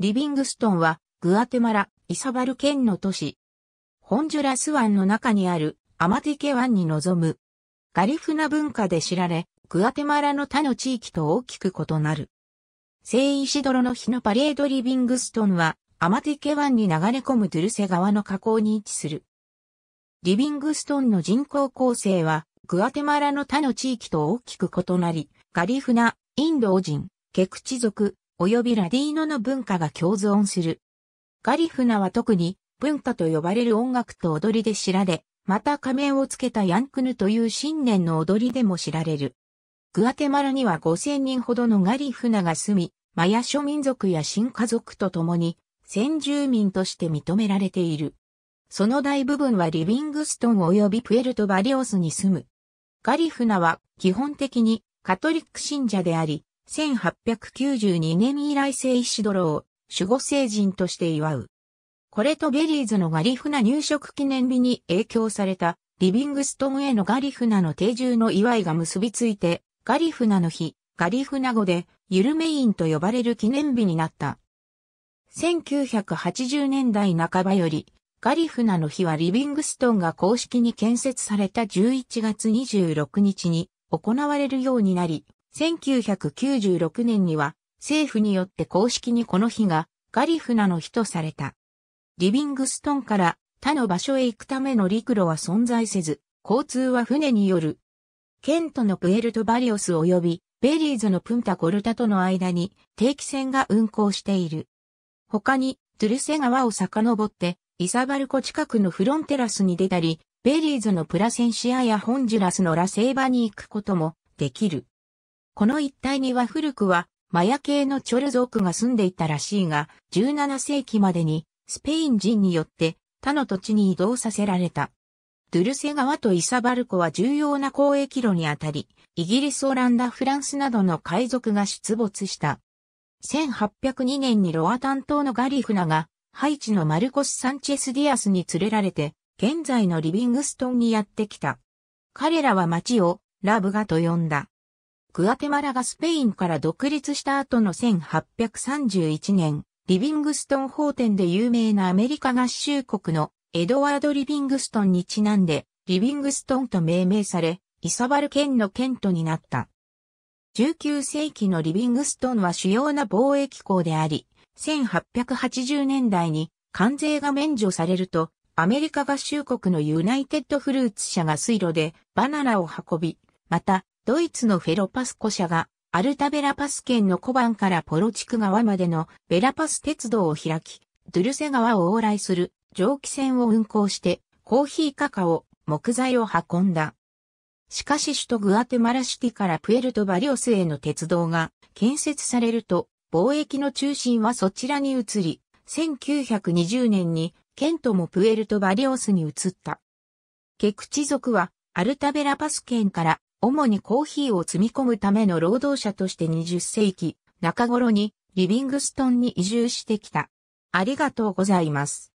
リビングストンは、グアテマラ、イサバル県の都市。ホンジュラス湾の中にある、アマティケ湾に臨む。ガリフナ文化で知られ、グアテマラの他の地域と大きく異なる。聖イシドロの日のパレードリビングストンは、アマティケ湾に流れ込むドゥルセ川の河口に位置する。リビングストンの人口構成は、グアテマラの他の地域と大きく異なり、ガリフナ、インド人、ケクチ族、及びラディーノの文化が共存する。ガリフナは特に文化と呼ばれる音楽と踊りで知られ、また仮面をつけたヤンクヌという新年の踊りでも知られる。グアテマラには5000人ほどのガリフナが住み、マヤ諸民族や新家族と共に先住民として認められている。その大部分はリビングストン及びプエルトバリオスに住む。ガリフナは基本的にカトリック信者であり、1892年以来聖イシドロを守護聖人として祝う。これとベリーズのガリフナ入植記念日に影響されたリビングストンへのガリフナの定住の祝いが結びついて、ガリフナの日、ガリフナ語でユルメインと呼ばれる記念日になった。1980年代半ばより、ガリフナの日はリビングストンが公式に建設された11月26日に行われるようになり、1996年には政府によって公式にこの日がガリフナの日とされた。リビングストンから他の場所へ行くための陸路は存在せず、交通は船による。ケントのプエルトバリオス及びベリーズのプンタコルタとの間に定期船が運航している。他にトゥルセ川を遡ってイサバルコ近くのフロンテラスに出たり、ベリーズのプラセンシアやホンジュラスのラセーバに行くこともできる。この一帯には古くはマヤ系のチョル族が住んでいたらしいが、17世紀までにスペイン人によって他の土地に移動させられた。ドゥルセ川とイサバルコは重要な交易路にあたり、イギリス、オランダ、フランスなどの海賊が出没した。1802年にロア担当のガリフナが、ハイチのマルコス・サンチェス・ディアスに連れられて、現在のリビングストンにやってきた。彼らは町をラブガと呼んだ。グアテマラがスペインから独立した後の1831年、リビングストン法典で有名なアメリカ合衆国のエドワード・リビングストンにちなんで、リビングストンと命名され、イサバル県の県都になった。19世紀のリビングストンは主要な貿易港であり、1880年代に関税が免除されると、アメリカ合衆国のユナイテッドフルーツ社が水路でバナナを運び、またドイツのフェロパスコ社が、アルタベラパス県の小判からポロ地区川までのベラパス鉄道を開き、ドゥルセ川を往来する蒸気船を運行して、コーヒーカカオ、木材を運んだ。しかし首都グアテマラシティからプエルトバリオスへの鉄道が建設されると、貿易の中心はそちらに移り、1920年にケントもプエルトバリオスに移った。ケクチ族はアルタベラパス県から主にコーヒーを積み込むための労働者として20世紀中頃にリビングストンに移住してきた。ありがとうございます。